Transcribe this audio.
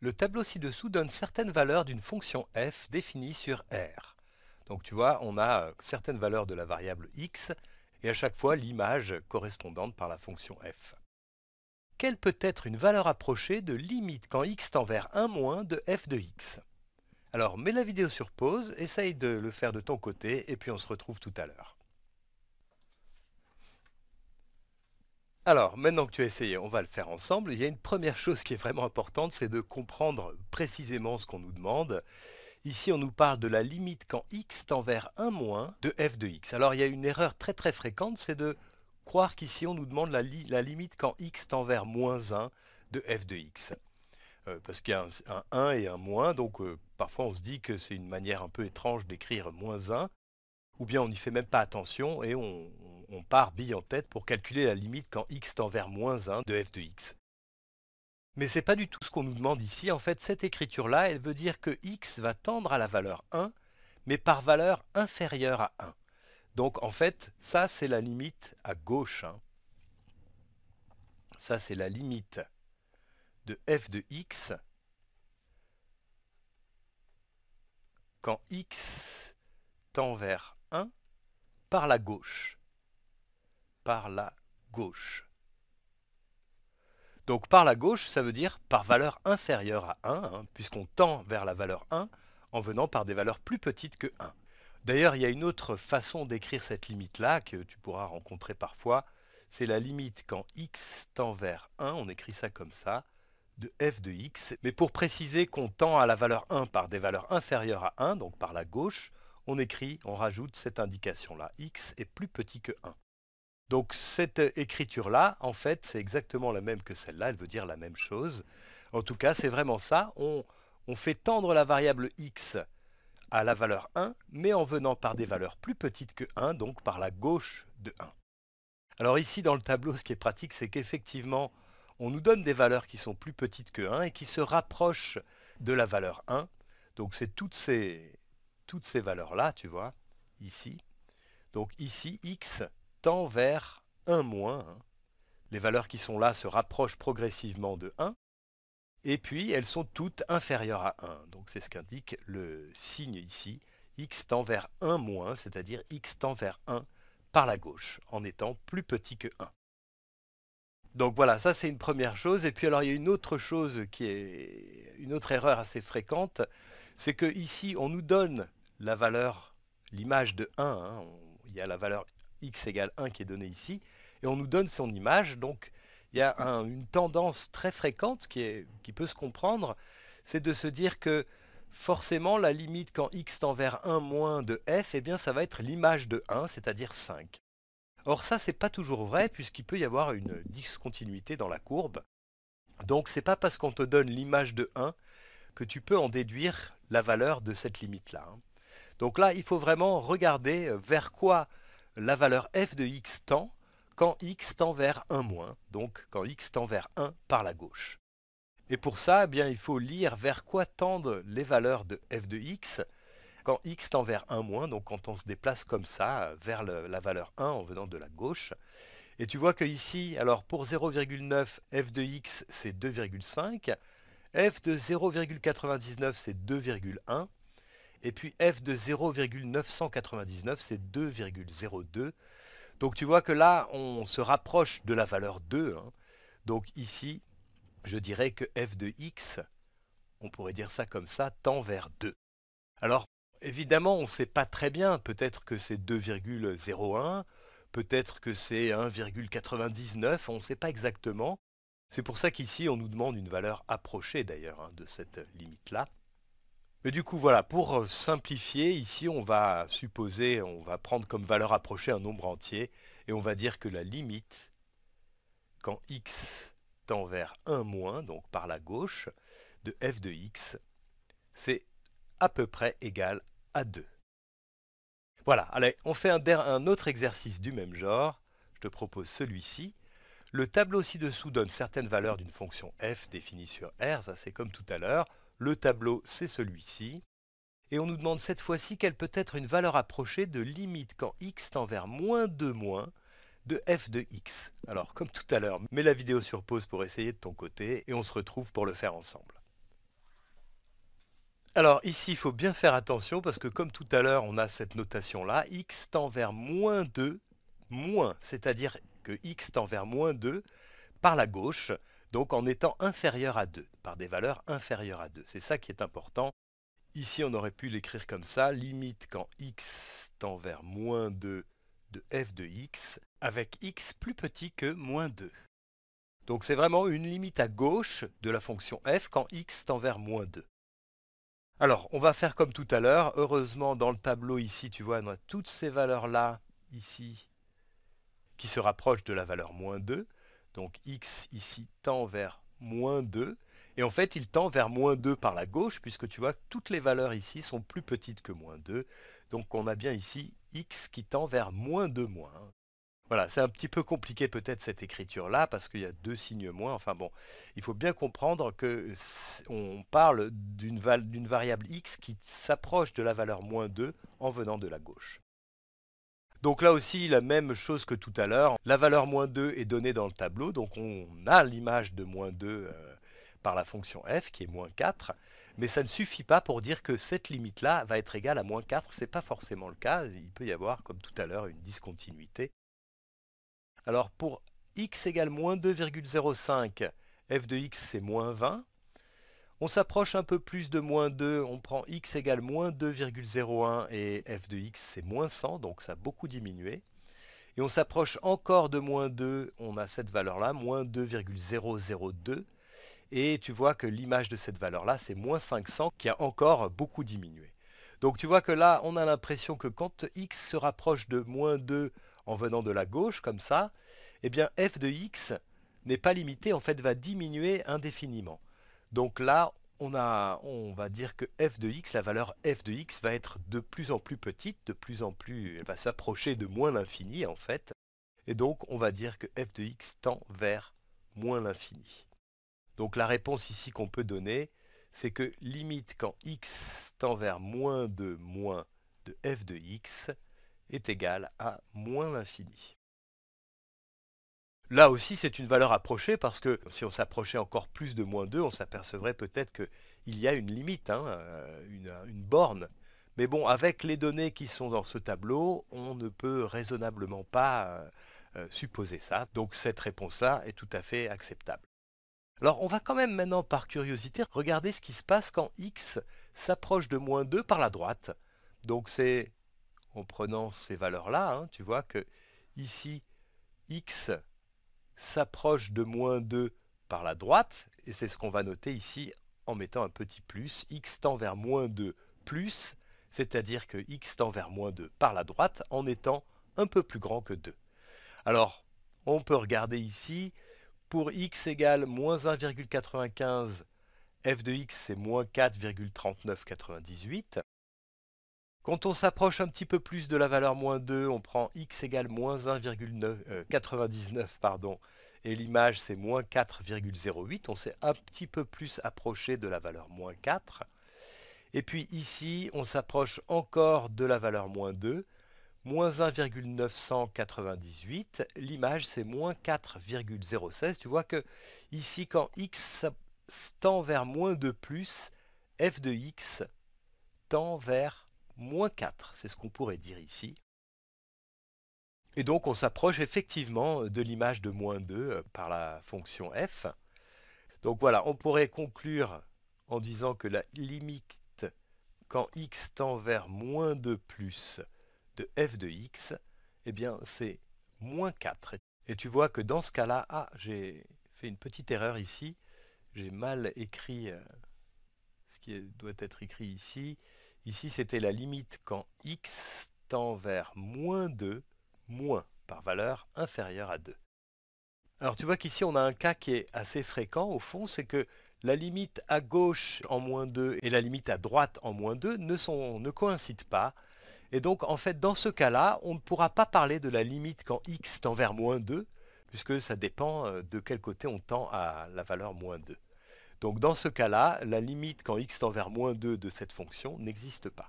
Le tableau ci-dessous donne certaines valeurs d'une fonction f définie sur R. Donc tu vois, on a euh, certaines valeurs de la variable x et à chaque fois l'image correspondante par la fonction f. Quelle peut être une valeur approchée de limite quand x tend vers 1 moins de f de x Alors mets la vidéo sur pause, essaye de le faire de ton côté et puis on se retrouve tout à l'heure. Alors, maintenant que tu as essayé, on va le faire ensemble. Il y a une première chose qui est vraiment importante, c'est de comprendre précisément ce qu'on nous demande. Ici, on nous parle de la limite quand x tend vers 1 moins de f de x. Alors, il y a une erreur très très fréquente, c'est de croire qu'ici, on nous demande la, limite quand x tend vers moins 1 de f de x. Euh, parce qu'il y a un, 1 et un moins, donc euh, parfois on se dit que c'est une manière un peu étrange d'écrire moins 1, ou bien on n'y fait même pas attention et on, on part bille en tête pour calculer la limite quand x tend vers moins 1 de f de x. Mais ce n'est pas du tout ce qu'on nous demande ici, en fait cette écriture-là, elle veut dire que x va tendre à la valeur 1, mais par valeur inférieure à 1. Donc en fait, ça c'est la limite à gauche. Hein. Ça c'est la limite de f de x quand x tend vers 1 par la gauche par la gauche. Donc par la gauche, ça veut dire par valeur inférieure à 1, hein, puisqu'on tend vers la valeur 1 en venant par des valeurs plus petites que 1. D'ailleurs, il y a une autre façon d'écrire cette limite-là que tu pourras rencontrer parfois. C'est la limite quand x tend vers 1, on écrit ça comme ça, de f de x. Mais pour préciser qu'on tend à la valeur 1 par des valeurs inférieures à 1, donc par la gauche, on écrit, on rajoute cette indication-là, x est plus petit que 1. Donc cette euh, écriture-là, en fait, c'est exactement la même que celle-là, elle veut dire la même chose. En tout cas, c'est vraiment ça. On, fait tendre la variable x à la valeur 1, mais en venant par des valeurs plus petites que 1, donc par la gauche de 1. Alors ici, dans le tableau, ce qui est pratique, c'est qu'effectivement, on nous donne des valeurs qui sont plus petites que 1 et qui se rapprochent de la valeur 1. Donc c'est toutes ces valeurs-là, tu vois, ici. Donc ici, x, tend vers 1 moins Les valeurs qui sont là se rapprochent progressivement de 1. Et puis, elles sont toutes inférieures à 1. Donc, c'est ce qu'indique le signe ici. x tend vers 1 moins, c'est-à-dire x tend vers 1 par la gauche, en étant plus petit que 1. Donc voilà, ça c'est une première chose. Et puis alors il y a une autre chose qui est une autre erreur assez fréquente, c'est que ici on nous donne la valeur, l'image de 1. Hein. il y a la valeur x égale 1 qui est donné ici, et on nous donne son image. Donc il y a une tendance très fréquente qui, est, qui peut se comprendre, c'est de se dire que forcément la limite quand x tend vers 1 moins de f, eh bien ça va être l'image de 1, c'est-à-dire 5. Or ça c'est pas toujours vrai puisqu'il peut y avoir une discontinuité dans la courbe. Donc c'est pas parce qu'on te donne l'image de 1 que tu peux en déduire la valeur de cette limite là. Hein. Donc là il faut vraiment regarder euh, vers quoi la valeur f de x tend quand x tend vers 1 moins, donc quand x tend vers 1 par la gauche. Et pour ça, eh bien, il faut lire vers quoi tendent les valeurs de f de x quand x tend vers 1 moins, donc quand on se déplace comme ça euh, vers la valeur 1 en venant de la gauche. Et tu vois que ici, alors pour 0,9, f de x c'est 2,5, f de 0,99 c'est 2,1, et puis f de 0,999, c'est 2,02. Donc tu vois que là, on se rapproche de la valeur 2. Hein. Donc ici, je dirais que f de x, on pourrait dire ça comme ça, tend vers 2. Alors, évidemment, on ne sait pas très bien. Peut-être que c'est 2,01, peut-être que c'est 1,99, on ne sait pas exactement. C'est pour ça qu'ici, on nous demande une valeur approchée d'ailleurs hein, de cette limite-là. Mais du coup, voilà, pour euh, simplifier, ici, on va supposer, on va prendre comme valeur approchée un nombre entier, et on va dire que la limite, quand x tend vers 1 moins, donc par la gauche, de f de x, c'est à peu près égal à 2. Voilà, allez, on fait un, autre exercice du même genre. Je te propose celui-ci. Le tableau ci-dessous donne certaines valeurs d'une fonction f définie sur R, ça c'est comme tout à l'heure. Le tableau, c'est celui-ci. Et on nous demande cette fois-ci quelle peut être une valeur approchée de limite quand x tend vers moins 2 moins de f de x. Alors, comme tout à l'heure, mets la vidéo sur pause pour essayer de ton côté et on se retrouve pour le faire ensemble. Alors ici, il faut bien faire attention parce que comme tout à l'heure, on a cette notation-là, x tend vers moins 2, moins, c'est-à-dire que x tend vers moins 2 par la gauche, donc en étant inférieur à 2, par des valeurs inférieures à 2. C'est ça qui est important. Ici, on aurait pu l'écrire comme ça, limite quand x tend vers moins 2 de f de x, avec x plus petit que moins 2. Donc c'est vraiment une limite à gauche de la fonction f quand x tend vers moins 2. Alors, on va faire comme tout à l'heure. Heureusement, dans le tableau ici, tu vois, on a toutes ces valeurs-là, ici, qui se rapprochent de la valeur moins 2. Donc x ici tend vers moins 2. Et en fait, il tend vers moins 2 par la gauche, puisque tu vois que toutes les valeurs ici sont plus petites que moins 2. Donc on a bien ici x qui tend vers moins 2 moins. Voilà, c'est un petit peu compliqué peut-être cette écriture-là, parce qu'il y a deux signes moins. Enfin bon, il faut bien comprendre que on parle d'une variable x qui s'approche de la valeur moins 2 en venant de la gauche. Donc là aussi, la même chose que tout à l'heure, la valeur moins 2 est donnée dans le tableau, donc on a l'image de moins 2 euh, par la fonction f qui est moins 4, mais ça ne suffit pas pour dire que cette limite-là va être égale à moins 4, ce n'est pas forcément le cas, il peut y avoir, comme tout à l'heure, une discontinuité. Alors pour x égale moins 2,05, f de x c'est moins 20, on s'approche un peu plus de moins 2, on prend x égale moins 2,01 et f de x c'est moins 100, donc ça a beaucoup diminué. Et on s'approche encore de moins 2, on a cette valeur-là, moins 2,002. Et tu vois que l'image de cette valeur-là, c'est moins 500 qui a encore beaucoup diminué. Donc tu vois que là, on a l'impression que quand x se rapproche de moins 2 en venant de la gauche, comme ça, eh bien f de x n'est pas limité, en fait va diminuer indéfiniment. Donc là, on, va dire que f de x, la valeur f de x va être de plus en plus petite, de plus en plus, elle va s'approcher de moins l'infini en fait. Et donc on va dire que f de x tend vers moins l'infini. Donc la réponse ici qu'on peut donner, c'est que limite quand x tend vers moins de moins de f de x est égale à moins l'infini. Là aussi, c'est une valeur approchée parce que si on s'approchait encore plus de moins 2, on s'apercevrait peut-être qu'il y a une limite, hein, euh, une, borne. Mais bon, avec les données qui sont dans ce tableau, on ne peut raisonnablement pas euh, euh, supposer ça. Donc cette réponse-là est tout à fait acceptable. Alors on va quand même maintenant, par curiosité, regarder ce qui se passe quand x s'approche de moins 2 par la droite. Donc c'est, en prenant ces valeurs-là, hein, tu vois que ici, x s'approche de moins 2 par la droite, et c'est ce qu'on va noter ici en mettant un petit plus, x tend vers moins 2 plus, c'est-à-dire que x tend vers moins 2 par la droite en étant un peu plus grand que 2. Alors, on peut regarder ici, pour x égale moins 1,95, f de x c'est moins 4,3998, quand on s'approche un petit peu plus de la valeur moins 2, on prend x égale moins 1,99 euh, et l'image c'est moins 4,08. On s'est un petit peu plus approché de la valeur moins 4. Et puis ici, on s'approche encore de la valeur moins 2, moins 1,998. L'image c'est moins 4,016. Tu vois que ici, quand x tend vers moins 2 f de x tend vers moins 4. C'est ce qu'on pourrait dire ici. Et donc on s'approche effectivement de l'image de moins 2 euh, par la fonction f. Donc voilà, on pourrait conclure en disant que la limite quand x tend vers moins 2 plus de f de x, eh bien c'est moins 4. Et tu vois que dans ce cas-là, ah, j'ai fait une petite erreur ici, j'ai mal écrit euh, ce qui doit être écrit ici. Ici, c'était la limite quand x tend vers moins 2, moins par valeur inférieure à 2. Alors tu vois qu'ici, on a un cas qui est assez fréquent au fond, c'est que la limite à gauche en moins 2 et la limite à droite en moins 2 ne, coïncident pas. Et donc, en fait, dans ce cas-là, on ne pourra pas parler de la limite quand x tend vers moins 2, puisque ça dépend euh, de quel côté on tend à la valeur moins 2. Donc dans ce cas-là, la limite quand x tend vers moins 2 de cette fonction n'existe pas.